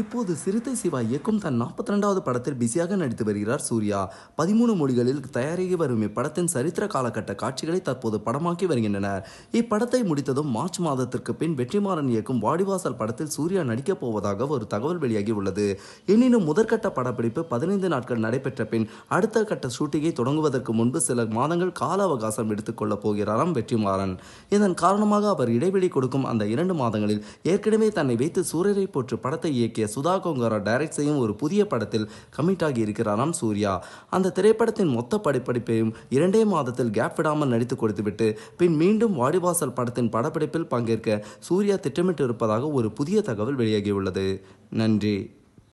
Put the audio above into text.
இப்போது சிறுத்தை சிவா இயக்கும் தன் நாற்பத்தி ரெண்டாவது படத்தில் பிஸியாக நடித்து வருகிறார் சூர்யா பதிமூணு மொழிகளில் தயாராகி வரும் இப்படத்தின் சரித்திர காலகட்ட காட்சிகளை தற்போது படமாக்கி வருகின்றனர் இப்படத்தை முடித்ததும் மார்ச் மாதத்திற்கு பின் வெற்றிமாறன் இயக்கும் வாடிவாசல் படத்தில் சூர்யா நடிக்கப் போவதாக ஒரு தகவல் வெளியாகி உள்ளது எனினும் முதற்கட்ட படப்பிடிப்பு பதினைந்து நாட்கள் நடைபெற்ற பின் அடுத்த கட்ட ஷூட்டிங்கை தொடங்குவதற்கு முன்பு சில மாதங்கள் கால அவகாசம் எடுத்துக்கொள்ளப் போகிறாராம் வெற்றிமாறன் இதன் காரணமாக அவர் இடைவெளி கொடுக்கும் அந்த இரண்டு மாதங்களில் ஏற்கனவே தன்னை வைத்து சூரியரை போற்று படத்தை இயக்கிய இயக்கிய சுதா கொங்கரா டைரக்ட் செய்யும் ஒரு புதிய படத்தில் கமிட் ஆகி இருக்கிறாராம் சூர்யா அந்த திரைப்படத்தின் மொத்த படப்பிடிப்பையும் இரண்டே மாதத்தில் கேப் விடாமல் நடித்து கொடுத்துவிட்டு பின் மீண்டும் வாடிவாசல் படத்தின் படப்பிடிப்பில் பங்கேற்க சூர்யா திட்டமிட்டு இருப்பதாக ஒரு புதிய தகவல் வெளியாகியுள்ளது நன்றி